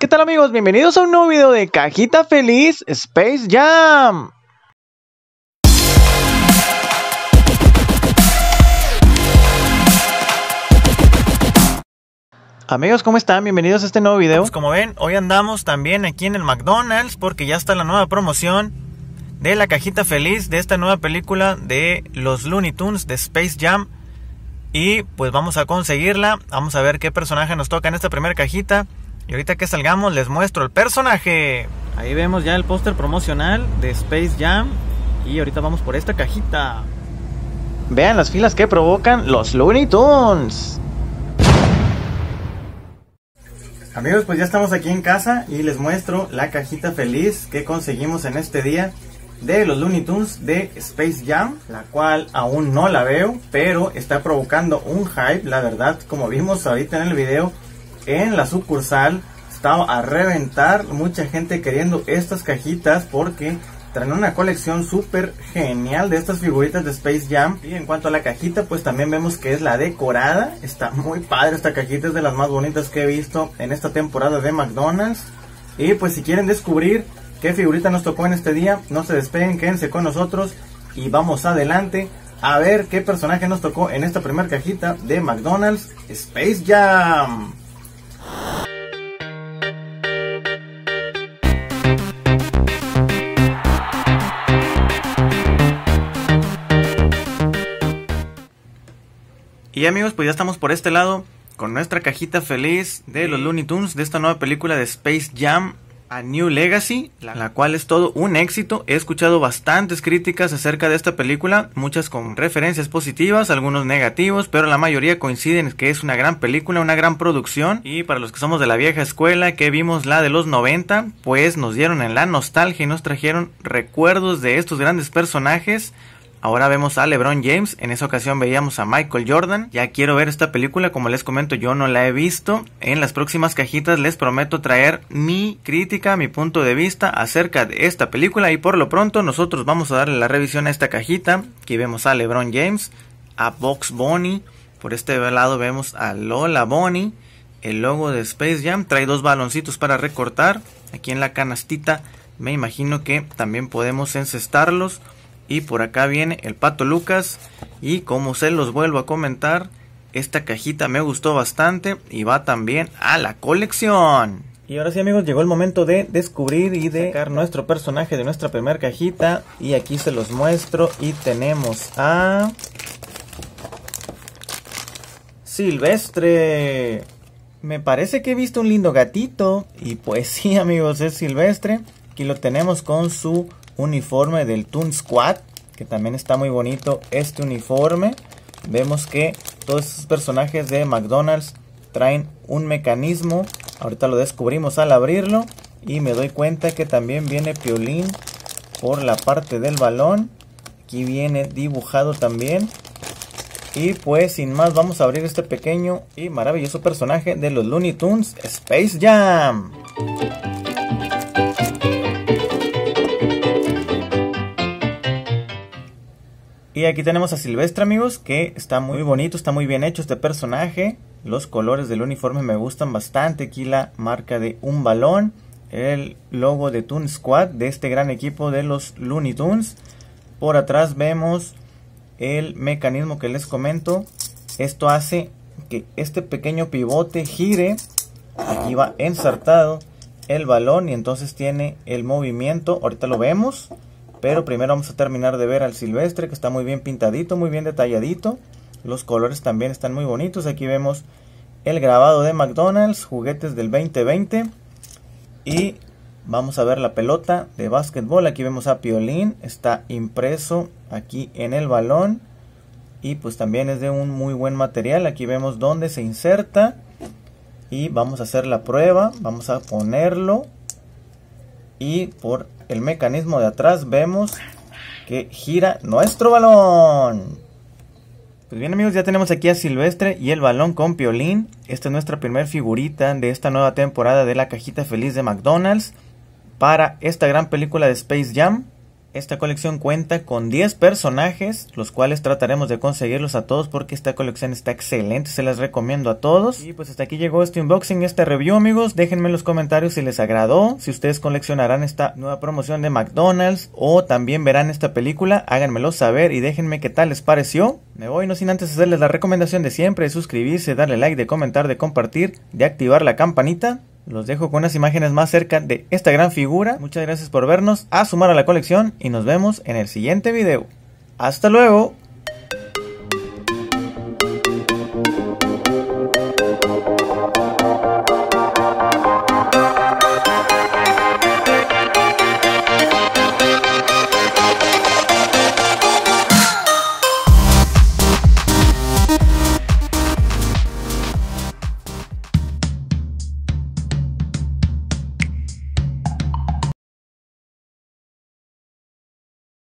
¿Qué tal amigos? Bienvenidos a un nuevo video de Cajita Feliz Space Jam. Amigos, ¿cómo están? Bienvenidos a este nuevo video. Pues como ven, hoy andamos también aquí en el McDonald's porque ya está la nueva promoción de la cajita feliz de esta nueva película de los Looney Tunes de Space Jam. Y pues vamos a conseguirla. Vamos a ver qué personaje nos toca en esta primera cajita. Y ahorita que salgamos les muestro el personaje. Ahí vemos ya el póster promocional de Space Jam. Y ahorita vamos por esta cajita. Vean las filas que provocan los Looney Tunes. Amigos, pues ya estamos aquí en casa y les muestro la cajita feliz que conseguimos en este día de los Looney Tunes de Space Jam, la cual aún no la veo, pero está provocando un hype, la verdad, como vimos ahorita en el video, en la sucursal. Estaba a reventar mucha gente queriendo estas cajitas porque traen una colección super genial de estas figuritas de Space Jam. Y en cuanto a la cajita, pues también vemos que es la decorada. Está muy padre esta cajita, es de las más bonitas que he visto en esta temporada de McDonald's. Y pues si quieren descubrir qué figurita nos tocó en este día, no se despeguen, quédense con nosotros y vamos adelante a ver qué personaje nos tocó en esta primera cajita de McDonald's Space Jam. Y amigos, pues ya estamos por este lado con nuestra cajita feliz de los Looney Tunes de esta nueva película de Space Jam a New Legacy, la, cual es todo un éxito. He escuchado bastantes críticas acerca de esta película, muchas con referencias positivas, algunos negativos, pero la mayoría coinciden en que es una gran película, una gran producción. Y para los que somos de la vieja escuela, que vimos la de los 90, pues nos dieron en la nostalgia y nos trajeron recuerdos de estos grandes personajes Ahora vemos a LeBron James, en esa ocasión veíamos a Michael Jordan. Ya quiero ver esta película, como les comento, yo no la he visto. En las próximas cajitas les prometo traer mi crítica, mi punto de vista acerca de esta película y por lo pronto nosotros vamos a darle la revisión a esta cajita. Aquí vemos a LeBron James, a Box Bonnie, por este lado vemos a Lola Bonnie, el logo de Space Jam, trae dos baloncitos para recortar. Aquí en la canastita me imagino que también podemos encestarlos y por acá viene el Pato Lucas. Y como se los vuelvo a comentar, esta cajita me gustó bastante y va también a la colección. Y ahora sí amigos, llegó el momento de descubrir y de sacar nuestro personaje de nuestra primera cajita. Y aquí se los muestro y tenemos a... Silvestre. Me parece que he visto un lindo gatito. Y pues sí amigos, es Silvestre. Aquí lo tenemos con su uniforme del Toon Squad, que también está muy bonito este uniforme. Vemos que todos estos personajes de McDonald's traen un mecanismo. Ahorita lo descubrimos al abrirlo. Y me doy cuenta que también viene Piolín por la parte del balón. Aquí viene dibujado también. Y pues sin más vamos a abrir este pequeño y maravilloso personaje de los Looney Tunes Space Jam. Y aquí tenemos a Silvestre, amigos, que está muy bonito, está muy bien hecho este personaje. Los colores del uniforme me gustan bastante. Aquí la marca de un balón. El logo de Toon Squad, de este gran equipo de los Looney Tunes. Por atrás vemos el mecanismo que les comento. Esto hace que este pequeño pivote gire. Aquí va ensartado el balón y entonces tiene el movimiento. Ahorita lo vemos. Pero primero vamos a terminar de ver al silvestre que está muy bien pintadito, muy bien detalladito. Los colores también están muy bonitos. Aquí vemos el grabado de McDonald's, juguetes del 2020. Y vamos a ver la pelota de básquetbol. Aquí vemos a Piolín, está impreso aquí en el balón. Y pues también es de un muy buen material. Aquí vemos dónde se inserta. Y vamos a hacer la prueba. Vamos a ponerlo y por el mecanismo de atrás vemos que gira nuestro balón. Pues bien amigos, ya tenemos aquí a Silvestre y el balón con Piolín. Esta es nuestra primer figurita de esta nueva temporada de la cajita feliz de McDonald's para esta gran película de Space Jam. Esta colección cuenta con 10 personajes, los cuales trataremos de conseguirlos a todos porque esta colección está excelente, se las recomiendo a todos. Y pues hasta aquí llegó este unboxing, este review amigos, déjenme en los comentarios si les agradó, si ustedes coleccionarán esta nueva promoción de McDonald's o también verán esta película, háganmelo saber y déjenme qué tal les pareció. Me voy no sin antes hacerles la recomendación de siempre, de suscribirse, darle like, de comentar, de compartir, de activar la campanita. Los dejo con unas imágenes más cerca de esta gran figura. Muchas gracias por vernos, a sumar a la colección y nos vemos en el siguiente video. ¡Hasta luego!